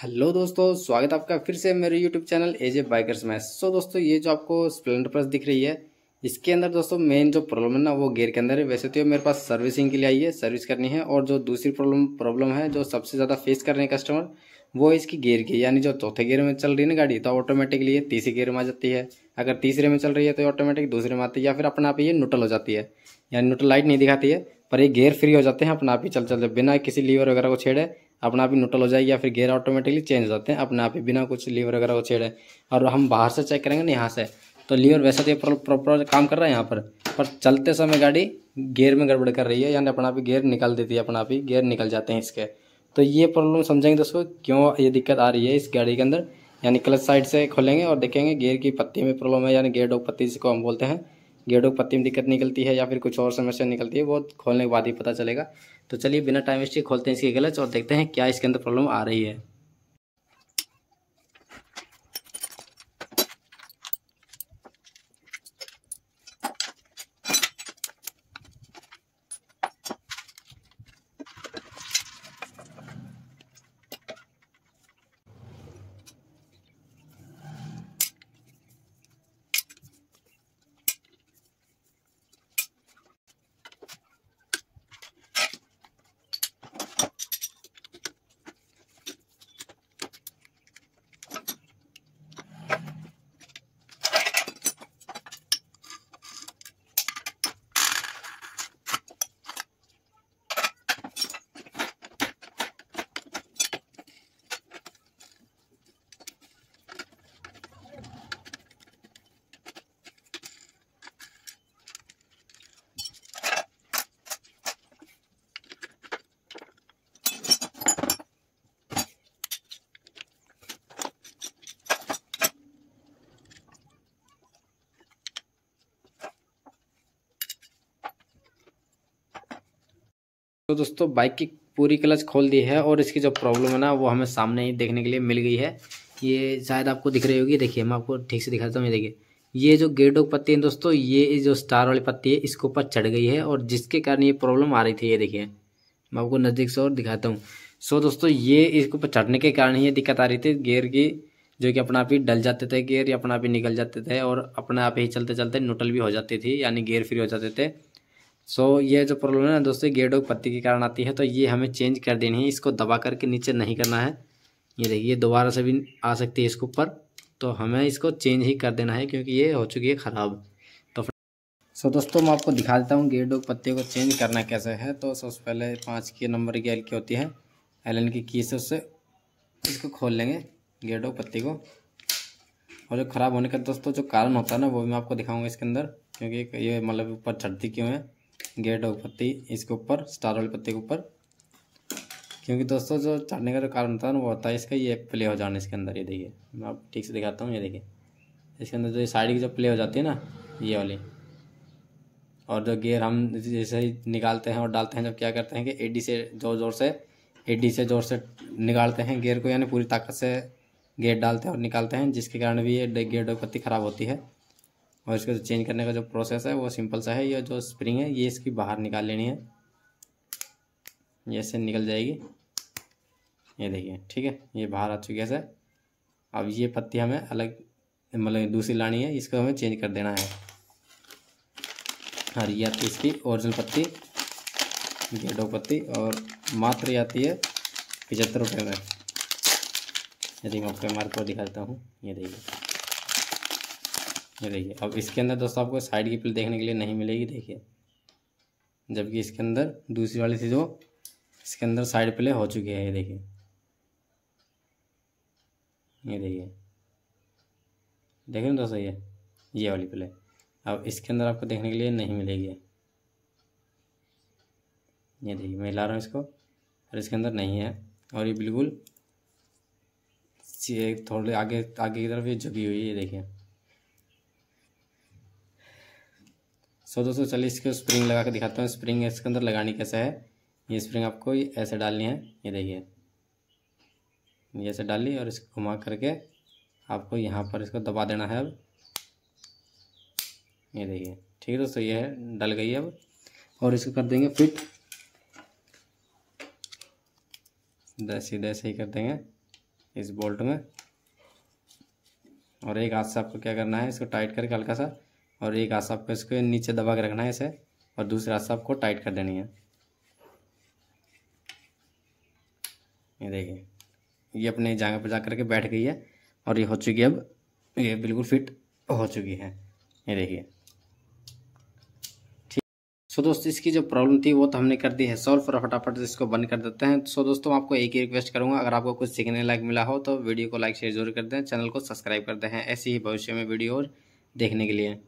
hello दोस्तों स्वागत आपका फिर से मेरे यूट्यूब चैनल जे बाइकर्स में सो दोस्तों ये जो आपको स्प्लेंडर प्लस दिख रही है इसके अंदर दोस्तों मेन जो प्रॉब्लम है ना वो गेयर के अंदर है वैसे तो ये मेरे पास सर्विसिंग के लिए आई है सर्विस करनी है और जो दूसरी प्रॉब्लम प्रॉब्लम है जो सबसे ज़्यादा फेस कर रहे हैं कस्टमर वो इसकी गेयर की यानी जो चौथे गियर में चल रही है ना गाड़ी तो ऑटोमेटिकली ये तीसरे गियर में आ जाती है अगर तीसरे में चल रही है तो ऑटोमेटिक दूसरे में आती है या फिर अपने आप ये न्यूट्रल हो जाती है यानी न्यूट्रल लाइट नहीं दिखाती है पर ये गेयर फ्री हो जाते हैं अपने आप ही चल चलते बिना किसी लीवर वगैरह को छेड़े अपने आप ही नोटल हो जाएगी या फिर गेयर ऑटोमेटिकली चेंज हो जाते हैं अपने आप ही बिना कुछ लीवर वगैरह को छेड़े और हम बाहर से चेक करेंगे ना यहाँ से तो लीवर वैसे तो ये प्रॉपर काम कर रहा है यहाँ पर पर चलते समय गाड़ी गेयर में गड़बड़ कर रही है यानी अपना आप ही गेयर निकाल देती है अपना आप ही गेयर निकल जाते हैं इसके तो ये प्रॉब्लम समझेंगे दोस्तों क्यों ये दिक्कत आ रही है इस गाड़ी के अंदर यानी क्लच साइड से खोलेंगे और देखेंगे गेयर की पत्ती में प्रॉब्लम है यानी गेयर डॉग पत्ती जिसको हम बोलते हैं गेटों की पत्ती में दिक्कत निकलती है या फिर कुछ और समस्या निकलती है वो खोलने के बाद ही पता चलेगा तो चलिए बिना टाइम वेस्ट खोलते हैं इसकी गलच और देखते हैं क्या इसके अंदर प्रॉब्लम आ रही है तो दोस्तों बाइक की पूरी क्लच खोल दी है और इसकी जो प्रॉब्लम है ना वो हमें सामने ही देखने के लिए मिल गई है ये शायद आपको दिख रही होगी देखिए मैं आपको ठीक से दिखाता हूँ ये देखिए ये जो गेटो की पत्ती है दोस्तों ये जो स्टार वाली पत्ती है इसके ऊपर चढ़ गई है और जिसके कारण ये प्रॉब्लम आ रही थी ये देखिए मैं आपको नज़दीक से और दिखाता हूँ सो दोस्तों ये इसके ऊपर चढ़ने के कारण ही ये दिक्कत आ रही थी गेयर की जो कि अपने आप ही डल जाते थे गेयर या अपना आप ही निकल जाते थे और अपने आप ही चलते चलते नुटल भी हो जाती थी यानी गेयर फ्री हो जाते थे सो so, ये जो प्रॉब्लम है ना दोस्तों गेडोग पत्ती के कारण आती है तो ये हमें चेंज कर देनी है इसको दबा करके नीचे नहीं करना है ये देखिए दोबारा से भी आ सकती है इसके ऊपर तो हमें इसको चेंज ही कर देना है क्योंकि ये हो चुकी है ख़राब तो सो so, दोस्तों मैं आपको दिखा देता हूँ गेडोग पत्ते को चेंज करना कैसे है तो सबसे पहले पाँच के नंबर की एल की होती है एल एन की की से उससे इसको खोल लेंगे गेडोग पत्ती को और जो ख़राब होने का दोस्तों जो कारण होता है ना वो भी मैं आपको दिखाऊंगा इसके अंदर क्योंकि ये मतलब ऊपर चढ़ती क्यों है गेट और पत्ती इसके ऊपर स्टार वाले पत्ते के ऊपर क्योंकि दोस्तों जो चढ़ने का जो कारण होता है ना वो होता है इसका ये प्ले हो जाना इसके अंदर ये देखिए मैं आप ठीक से दिखाता हूँ ये देखिए इसके अंदर जो साइड की जो प्ले हो जाती है ना ये वाली और जो गेयर हम जैसे ही निकालते हैं और डालते हैं जब क्या करते हैं कि एडी से जोर जोर से एडी से जोर से निकालते हैं गेयर को यानी पूरी ताकत से गेयर डालते हैं और निकालते हैं जिसके कारण भी ये गेट और पत्ती ख़राब होती है और इसको जो चेंज करने का जो प्रोसेस है वो सिंपल सा है ये जो स्प्रिंग है ये इसकी बाहर निकाल लेनी है ये निकल जाएगी ये देखिए ठीक है ये बाहर आ चुकी है सर अब ये पत्ती हमें अलग मतलब दूसरी लानी है इसको हमें चेंज कर देना है और ये आती है इसकी ओरिजिनल पत्ती गेडो पत्ती और मात्र ये आती है पचहत्तर रुपये में यदि मैं आपको मार्क को दिखाता हूँ ये देखिए ये देखिए अब इसके अंदर दोस्तों आपको साइड की प्लेट देखने के लिए नहीं मिलेगी देखिए जबकि इसके अंदर दूसरी वाली थी जो इसके अंदर साइड प्ले हो चुकी है ये देखिए ये देखिए देखें दोस्तों ये ये वाली प्ले अब इसके अंदर आपको देखने के लिए नहीं मिलेगी ये देखिए मैं ला रहा हूँ इसको और इसके अंदर नहीं है और ये बिल्कुल थोड़े आगे आगे की तरफ ये झुकी हुई है ये देखिए सो दोस्तों चलिए इसको स्प्रिंग लगा के दिखाता हूँ स्प्रिंग इसके अंदर लगानी कैसे है ये स्प्रिंग आपको ऐसे डालनी है ये देखिए ये ऐसे डाली और इसको घुमा करके आपको यहाँ पर इसको दबा देना है अब ये देखिए ठीक है दोस्तों ये है डल गई है अब और इसको कर देंगे फिट सीधा सीधा ऐसे ही कर देंगे इस बोल्ट में और एक हाथ से आपको क्या करना है इसको टाइट करके हल्का सा और एक हाथ आपको इसके नीचे दबा के रखना है इसे और दूसरे हाथ आपको टाइट कर देनी है ये देखिए ये अपने जगह पर जा करके बैठ गई है और ये हो चुकी है अब ये बिल्कुल फिट हो चुकी है ये देखिए ठीक सो दोस्तों इसकी जो प्रॉब्लम थी वो तो हमने कर दी है सॉल्व और फटाफट इसको बंद कर देते हैं सो दोस्तों आपको एक ही रिक्वेस्ट करूंगा अगर आपको कुछ सीखने लायक मिला हो तो वीडियो को लाइक शेयर जरूर कर दें चैनल को सब्सक्राइब कर दें ऐसी ही भविष्य में वीडियो और देखने के लिए